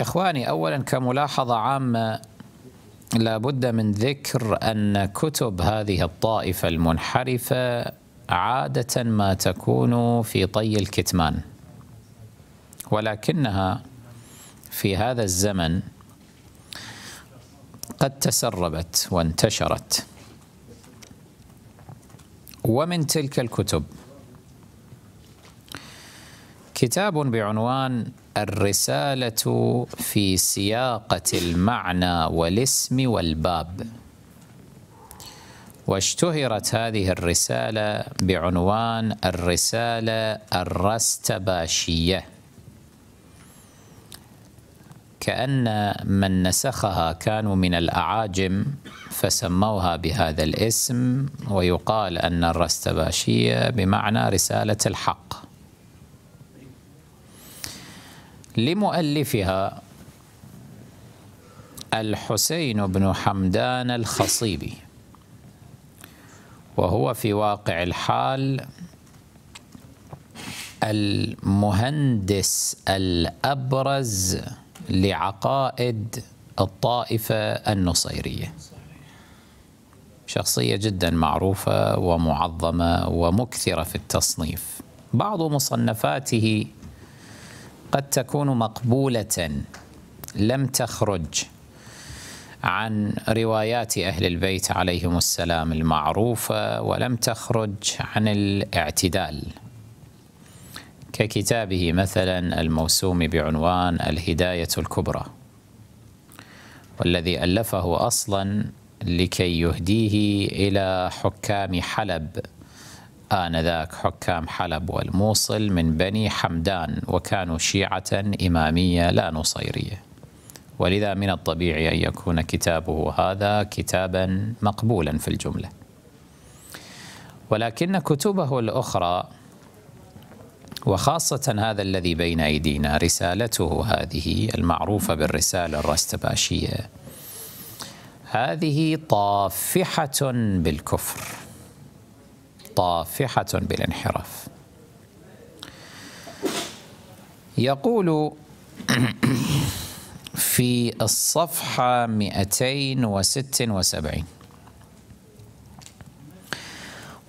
إخواني أولا كملاحظة عامة لابد من ذكر أن كتب هذه الطائفة المنحرفة عادة ما تكون في طي الكتمان ولكنها في هذا الزمن قد تسربت وانتشرت ومن تلك الكتب كتاب بعنوان الرسالة في سياقة المعنى والاسم والباب واشتهرت هذه الرسالة بعنوان الرسالة الرستباشية كأن من نسخها كانوا من الأعاجم فسموها بهذا الاسم ويقال أن الرستباشية بمعنى رسالة الحق لمؤلفها الحسين بن حمدان الخصيبي وهو في واقع الحال المهندس الأبرز لعقائد الطائفة النصيرية شخصية جدا معروفة ومعظمة ومكثرة في التصنيف بعض مصنفاته قد تكون مقبولة لم تخرج عن روايات أهل البيت عليهم السلام المعروفة ولم تخرج عن الاعتدال ككتابه مثلا الموسوم بعنوان الهداية الكبرى والذي ألفه أصلا لكي يهديه إلى حكام حلب آنذاك حكام حلب والموصل من بني حمدان وكانوا شيعة إمامية لا نصيرية ولذا من الطبيعي أن يكون كتابه هذا كتابا مقبولا في الجملة ولكن كتبه الأخرى وخاصة هذا الذي بين أيدينا رسالته هذه المعروفة بالرسالة الرستباشية هذه طافحة بالكفر طافحة بالانحراف يقول في الصفحة 276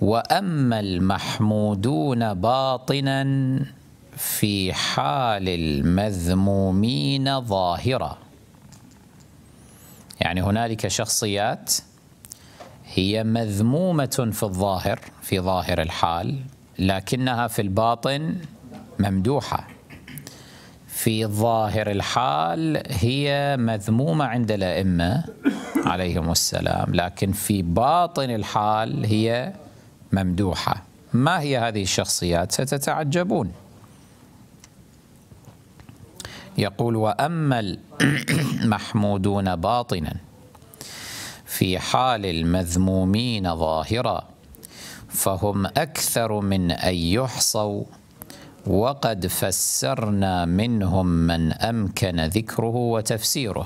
وأما المحمودون باطنا في حال المذمومين ظاهرا يعني هنالك شخصيات هي مذمومه في الظاهر في ظاهر الحال لكنها في الباطن ممدوحه في ظاهر الحال هي مذمومه عند الائمه عليهم السلام لكن في باطن الحال هي ممدوحه ما هي هذه الشخصيات ستتعجبون يقول واما المحمودون باطنا في حال المذمومين ظاهرا فهم أكثر من أن يحصوا وقد فسرنا منهم من أمكن ذكره وتفسيره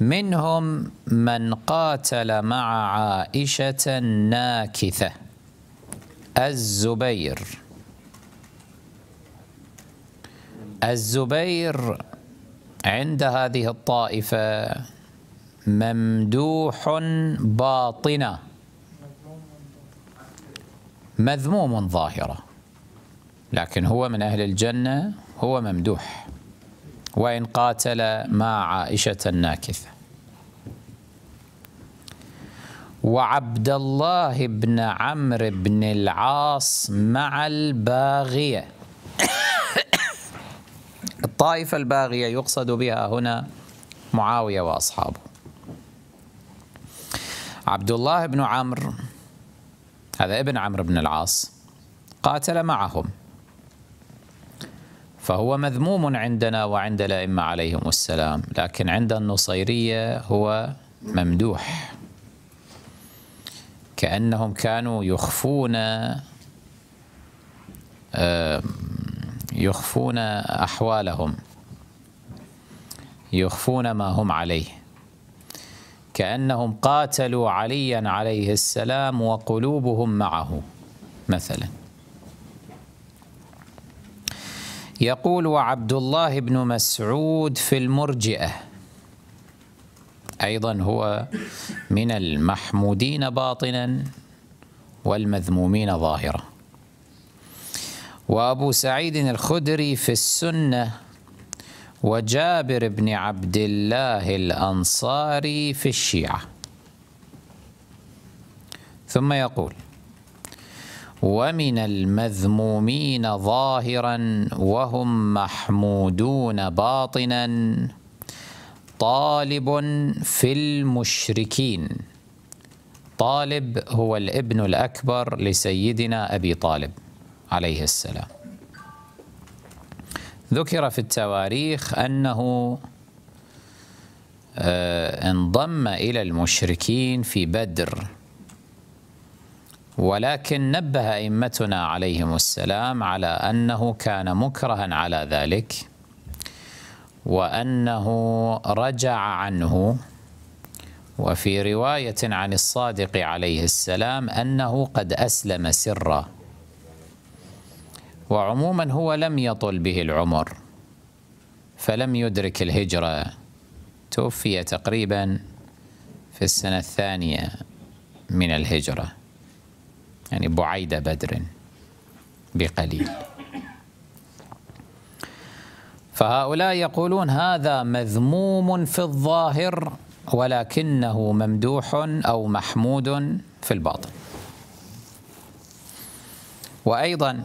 منهم من قاتل مع عائشة الناكثة الزبير الزبير عند هذه الطائفة ممدوح باطنا مذموم ظاهرة لكن هو من أهل الجنة هو ممدوح وإن قاتل مع عائشة الناكثة وعبد الله بن عمرو بن العاص مع الباغية الطائفة الباغية يقصد بها هنا معاوية وأصحابه عبد الله بن عمرو هذا ابن عمرو بن العاص قاتل معهم فهو مذموم عندنا وعند الأئمة عليهم السلام لكن عند النصيرية هو ممدوح كأنهم كانوا يخفون يخفون أحوالهم يخفون ما هم عليه كأنهم قاتلوا عليا عليه السلام وقلوبهم معه مثلا يقول وعبد الله بن مسعود في المرجئة أيضا هو من المحمودين باطنا والمذمومين ظاهرا وأبو سعيد الخدري في السنة وجابر بن عبد الله الأنصاري في الشيعة ثم يقول ومن المذمومين ظاهرا وهم محمودون باطنا طالب في المشركين طالب هو الابن الأكبر لسيدنا أبي طالب عليه السلام ذكر في التواريخ أنه آه، انضم إلى المشركين في بدر ولكن نبه أئمتنا عليهم السلام على أنه كان مكرها على ذلك وأنه رجع عنه وفي رواية عن الصادق عليه السلام أنه قد أسلم سرًّا وعموما هو لم يطل به العمر فلم يدرك الهجرة توفي تقريبا في السنة الثانية من الهجرة يعني بعيد بدر بقليل فهؤلاء يقولون هذا مذموم في الظاهر ولكنه ممدوح أو محمود في الباطن وأيضاً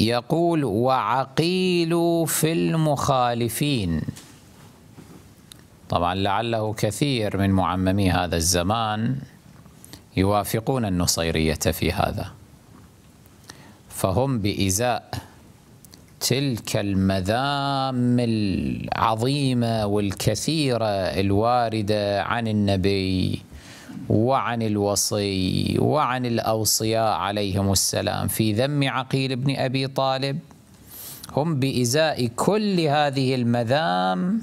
يقول وعقيل في المخالفين طبعا لعله كثير من معممي هذا الزمان يوافقون النصيرية في هذا فهم بإزاء تلك المذام العظيمة والكثيرة الواردة عن النبي وعن الوصي وعن الأوصياء عليهم السلام في ذم عقيل بن أبي طالب هم بإزاء كل هذه المذام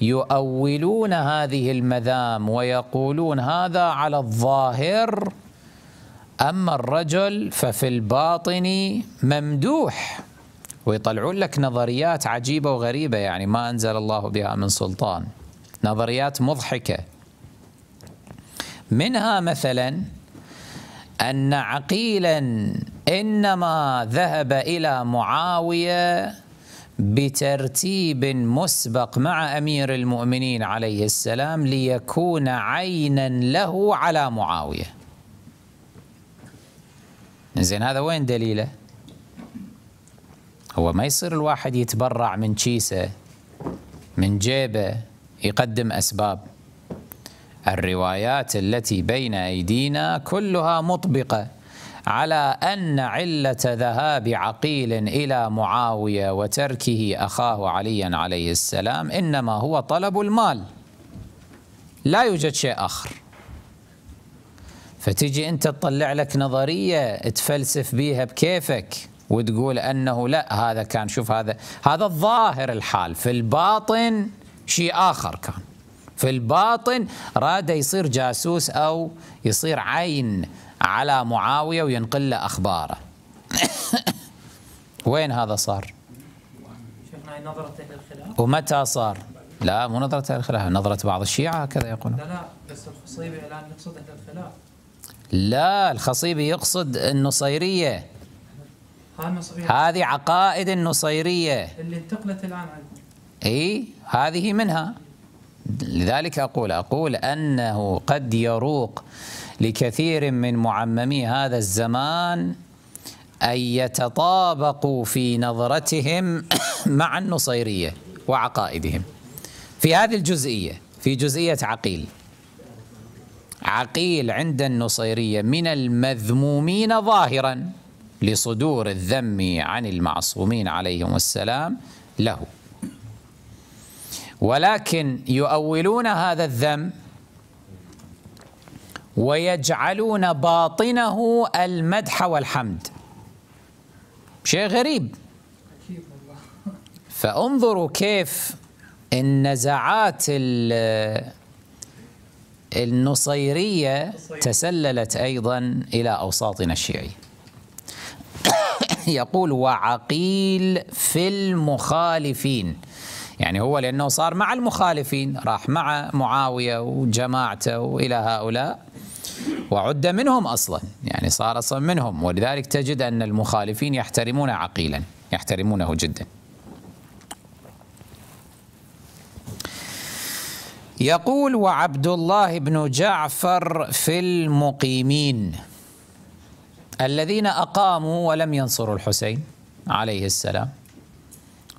يؤولون هذه المذام ويقولون هذا على الظاهر أما الرجل ففي الباطن ممدوح ويطلعون لك نظريات عجيبة وغريبة يعني ما أنزل الله بها من سلطان نظريات مضحكة منها مثلا أن عقيلا إنما ذهب إلى معاوية بترتيب مسبق مع أمير المؤمنين عليه السلام ليكون عينا له على معاوية زين هذا وين دليله هو ما يصير الواحد يتبرع من كيسه من جيبه يقدم أسباب الروايات التي بين أيدينا كلها مطبقة على أن علة ذهاب عقيل إلى معاوية وتركه أخاه عليا عليه السلام إنما هو طلب المال لا يوجد شيء آخر فتجي أنت تطلع لك نظرية تفلسف بيها بكيفك وتقول أنه لا هذا كان شوف هذا هذا الظاهر الحال في الباطن شيء آخر كان في الباطن راد يصير جاسوس أو يصير عين على معاوية وينقل له أخباره وين هذا صار ومتى صار لا مو نظرة أهل الخلاف نظرة بعض الشيعة هكذا يقولون لا لا بس الخصيبي الآن يقصد أهل الخلاف لا الخصيبي يقصد النصيرية هذه عقائد النصيرية اللي انتقلت الآن عندنا اي هذه منها لذلك أقول أقول أنه قد يروق لكثير من معممي هذا الزمان أن يتطابقوا في نظرتهم مع النصيرية وعقائدهم في هذه الجزئية في جزئية عقيل عقيل عند النصيرية من المذمومين ظاهرا لصدور الذم عن المعصومين عليهم السلام له ولكن يؤولون هذا الذم ويجعلون باطنه المدح والحمد شيء غريب فانظروا كيف النزعات النصيرية تسللت أيضا إلى أوساطنا الشيعي يقول وعقيل في المخالفين يعني هو لأنه صار مع المخالفين راح مع معاوية وجماعته وإلى هؤلاء وعد منهم أصلا يعني صار أصلا منهم ولذلك تجد أن المخالفين يحترمون عقيلا يحترمونه جدا يقول وعبد الله بن جعفر في المقيمين الذين أقاموا ولم ينصروا الحسين عليه السلام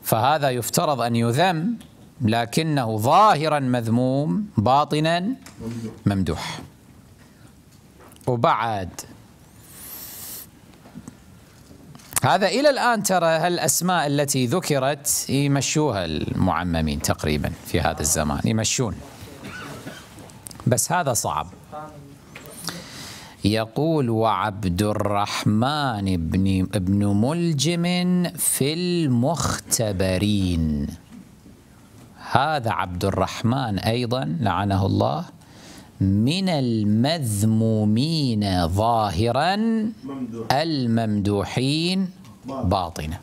فهذا يفترض أن يذم لكنه ظاهرا مذموم باطنا ممدوح وبعد هذا إلى الآن ترى هالأسماء التي ذكرت يمشوها المعممين تقريبا في هذا الزمان يمشون بس هذا صعب يقول وعبد الرحمن بن ابن ملجم في المختبرين هذا عبد الرحمن أيضا لعنه الله من المذمومين ظاهرا الممدوحين باطنا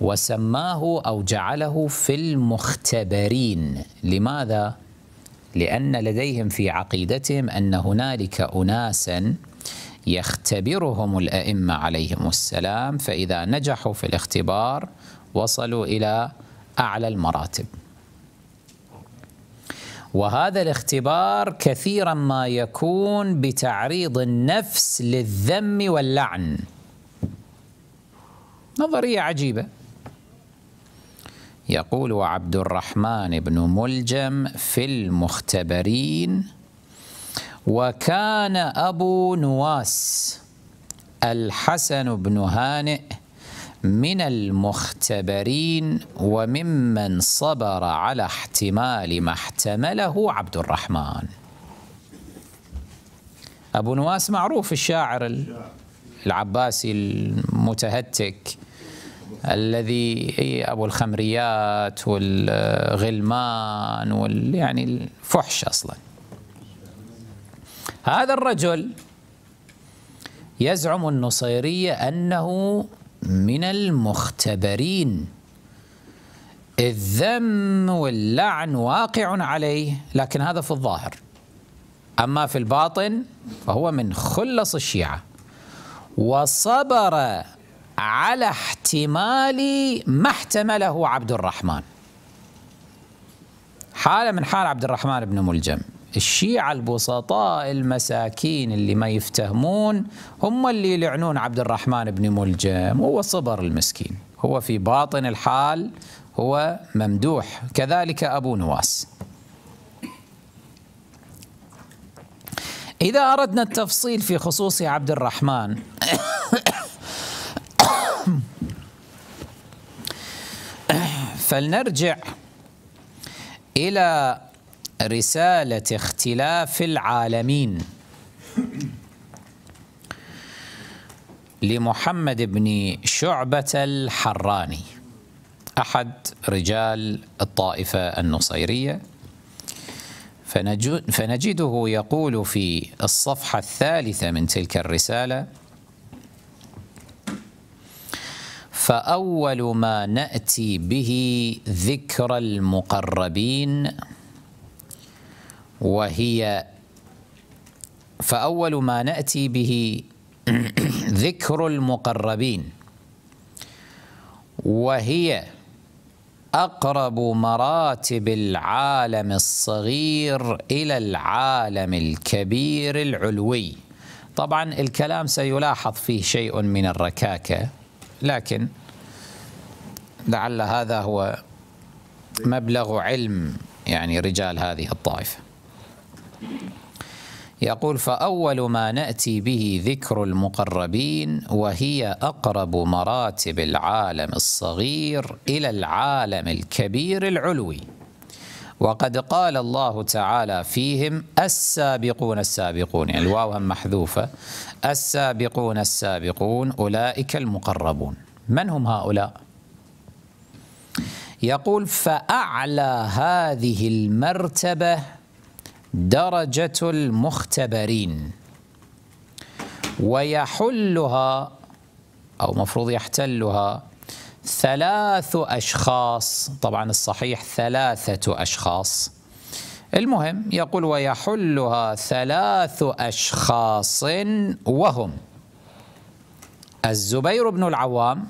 وسماه أو جعله في المختبرين لماذا؟ لأن لديهم في عقيدتهم أن هنالك أناسا يختبرهم الأئمة عليهم السلام فإذا نجحوا في الاختبار وصلوا إلى أعلى المراتب وهذا الاختبار كثيرا ما يكون بتعريض النفس للذم واللعن نظرية عجيبة يقول عبد الرحمن بن ملجم في المختبرين وكان أبو نواس الحسن بن هانئ من المختبرين وممن صبر على احتمال ما احتمله عبد الرحمن أبو نواس معروف الشاعر العباسي المتهتك الذي ابو الخمريات والغلمان وال يعني الفحش اصلا هذا الرجل يزعم النصيريه انه من المختبرين الذم واللعن واقع عليه لكن هذا في الظاهر اما في الباطن فهو من خلص الشيعه وصبر على احتمال ما احتمله عبد الرحمن حالة من حال عبد الرحمن بن ملجم الشيعة البسطاء المساكين اللي ما يفتهمون هم اللي يلعنون عبد الرحمن بن ملجم هو صبر المسكين هو في باطن الحال هو ممدوح كذلك أبو نواس إذا أردنا التفصيل في خصوص عبد الرحمن فلنرجع إلى رسالة اختلاف العالمين لمحمد بن شعبة الحراني أحد رجال الطائفة النصيرية فنجده يقول في الصفحة الثالثة من تلك الرسالة فأول ما نأتي به ذكر المقربين وهي فأول ما نأتي به ذكر المقربين وهي أقرب مراتب العالم الصغير إلى العالم الكبير العلوي طبعا الكلام سيلاحظ فيه شيء من الركاكة لكن لعل هذا هو مبلغ علم يعني رجال هذه الطائفة يقول فأول ما نأتي به ذكر المقربين وهي أقرب مراتب العالم الصغير إلى العالم الكبير العلوي وقد قال الله تعالى فيهم السابقون السابقون يعني الواو هم محذوفة السابقون السابقون أولئك المقربون من هم هؤلاء؟ يقول فأعلى هذه المرتبة درجة المختبرين ويحلها أو مفروض يحتلها ثلاث أشخاص طبعا الصحيح ثلاثة أشخاص المهم يقول ويحلها ثلاث أشخاص وهم الزبير بن العوام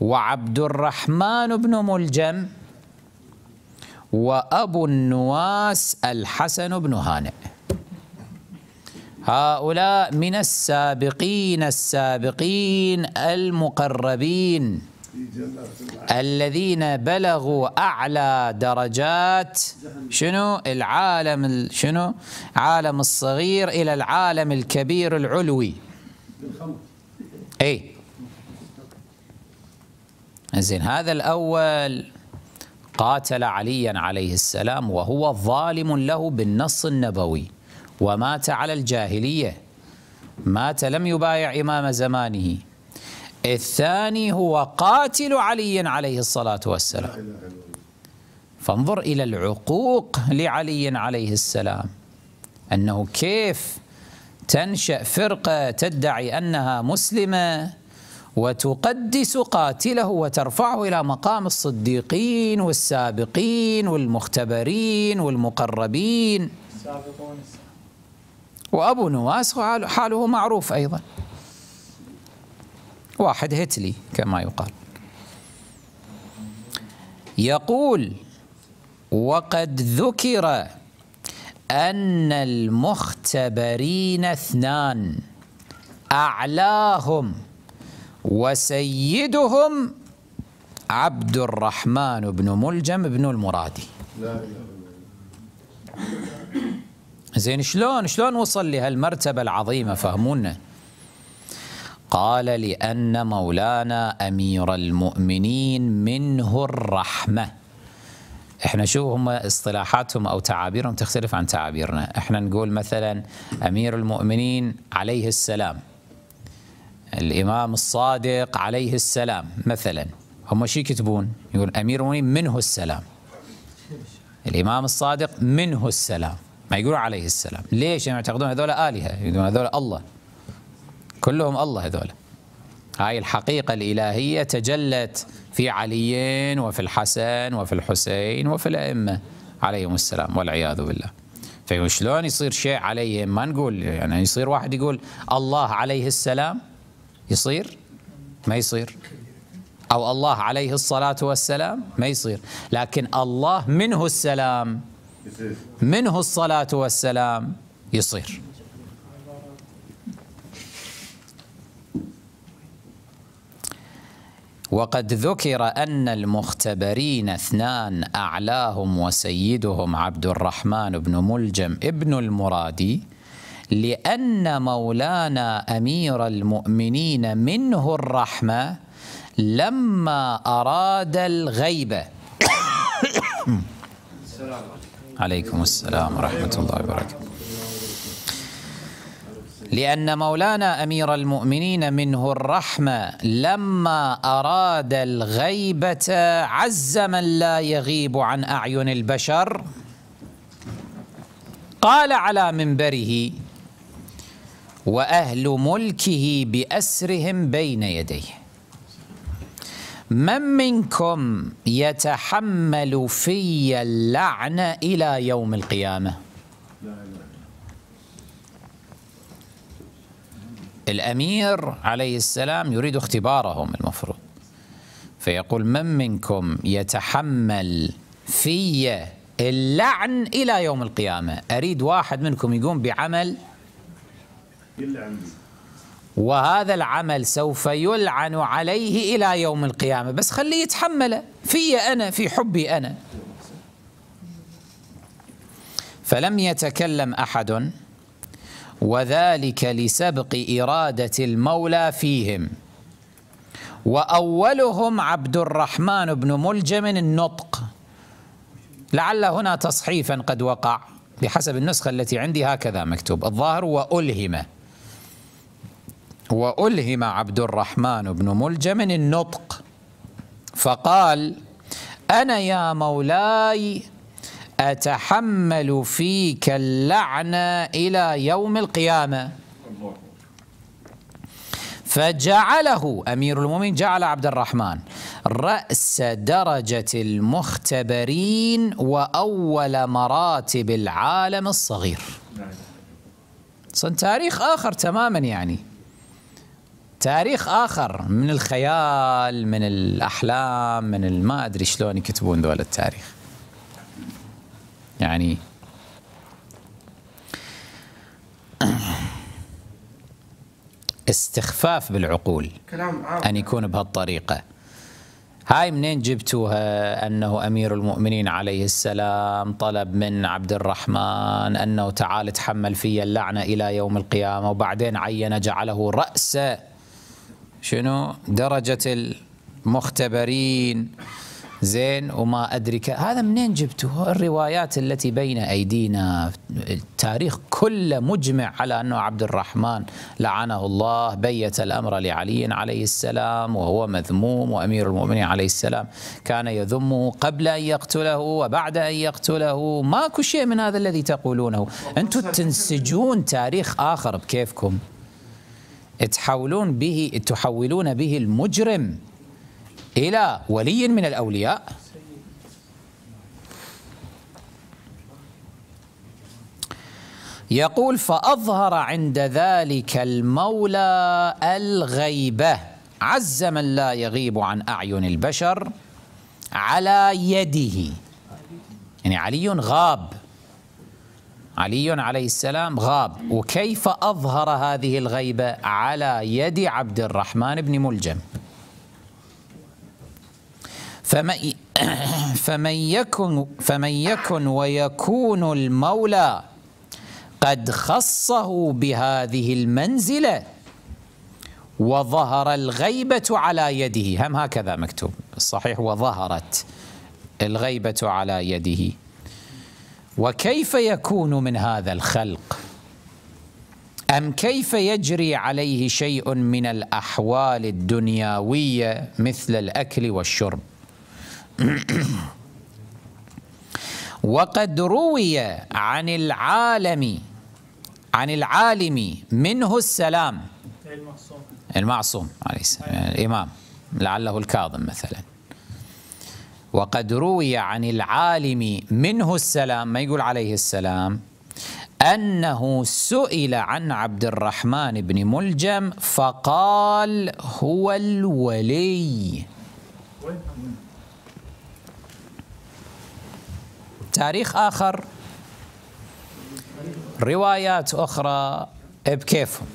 وعبد الرحمن بن ملجم وأبو النواس الحسن بن هانئ هؤلاء من السابقين السابقين المقربين الذين بلغوا أعلى درجات شنو العالم شنو عالم الصغير إلى العالم الكبير العلوي أي زين هذا الأول قاتل عليا عليه السلام وهو ظالم له بالنص النبوي ومات على الجاهلية مات لم يبايع إمام زمانه الثاني هو قاتل علي عليه الصلاة والسلام فانظر إلى العقوق لعلي عليه السلام أنه كيف تنشأ فرقة تدعي أنها مسلمة وتقدس قاتله وترفعه إلى مقام الصديقين والسابقين والمختبرين والمقربين السابقون السابقين وأبو نواس حاله معروف أيضا واحد هتلي كما يقال يقول وقد ذكر أن المختبرين اثنان أعلاهم وسيدهم عبد الرحمن بن ملجم بن المرادي لا إله زين شلون شلون وصل لهالمرتبة العظيمة فهمونا قال لأن مولانا أمير المؤمنين منه الرحمة احنا شو هم اصطلاحاتهم او تعابيرهم تختلف عن تعابيرنا احنا نقول مثلا امير المؤمنين عليه السلام الامام الصادق عليه السلام مثلا هم شو يكتبون يقول امير المؤمنين منه السلام الامام الصادق منه السلام ما يقولون عليه السلام ليش يعني يعتقدون هذول آلهة يقولون هذول الله كلهم الله هذول هاي الحقيقة الإلهية تجلت في علي وفي الحسن وفي الحسين وفي الأئمة عليهم السلام والعياذ بالله فشلون يصير شيء عليهم ما نقول يعني يصير واحد يقول الله عليه السلام يصير ما يصير أو الله عليه الصلاة والسلام ما يصير لكن الله منه السلام منه الصلاة والسلام يصير وقد ذكر أن المختبرين اثنان أعلاهم وسيدهم عبد الرحمن بن ملجم ابن المرادي لأن مولانا أمير المؤمنين منه الرحمة لما أراد الغيبة عليكم السلام ورحمة الله وبركاته لأن مولانا أمير المؤمنين منه الرحمة لما أراد الغيبة عز من لا يغيب عن أعين البشر قال على منبره وأهل ملكه بأسرهم بين يديه من منكم يتحمل في اللعن إلى يوم القيامة الأمير عليه السلام يريد اختبارهم المفروض فيقول من منكم يتحمل في اللعن إلى يوم القيامة أريد واحد منكم يقوم بعمل وهذا العمل سوف يلعن عليه إلى يوم القيامة بس خليه يتحمله في أنا في حبي أنا فلم يتكلم أحد وذلك لسبق إرادة المولى فيهم وأولهم عبد الرحمن بن ملجم النطق لعل هنا تصحيفا قد وقع بحسب النسخة التي عندي هكذا مكتوب الظاهر والهمه وألهم عبد الرحمن بن ملجم النطق فقال أنا يا مولاي أتحمل فيك اللعنة إلى يوم القيامة فجعله أمير المؤمنين جعل عبد الرحمن رأس درجة المختبرين وأول مراتب العالم الصغير صن نعم. تاريخ آخر تماما يعني تاريخ اخر من الخيال من الاحلام من ما ادري شلون يكتبون ذول التاريخ يعني استخفاف بالعقول كلام ان يكون بهالطريقه هاي منين جبتوها انه امير المؤمنين عليه السلام طلب من عبد الرحمن انه تعال تحمل في اللعنه الى يوم القيامه وبعدين عين جعله راس شنو درجة المختبرين زين وما أدرك هذا منين جبته الروايات التي بين أيدينا التاريخ كله مجمع على أنه عبد الرحمن لعنه الله بيت الأمر لعلي عليه السلام وهو مذموم وأمير المؤمنين عليه السلام كان يذمه قبل أن يقتله وبعد أن يقتله ماكو شيء من هذا الذي تقولونه أنتم تنسجون تاريخ آخر بكيفكم تحولون به تحولون به المجرم إلى ولي من الأولياء يقول فأظهر عند ذلك المولى الغيبة عز من لا يغيب عن أعين البشر على يده يعني علي غاب علي عليه السلام غاب وكيف أظهر هذه الغيبة على يد عبد الرحمن بن ملجم فمن فمن يكن فمن يكن ويكون المولى قد خصه بهذه المنزله وظهر الغيبه على يده هم هكذا مكتوب الصحيح وظهرت الغيبه على يده وكيف يكون من هذا الخلق ام كيف يجري عليه شيء من الاحوال الدنيويه مثل الاكل والشرب وقد روي عن العالم عن العالم منه السلام المعصوم المعصوم عليه السلام الامام لعله الكاظم مثلا وقد روي عن العالم منه السلام ما يقول عليه السلام أنه سئل عن عبد الرحمن بن ملجم فقال هو الولي تاريخ آخر روايات أخرى بكيفهم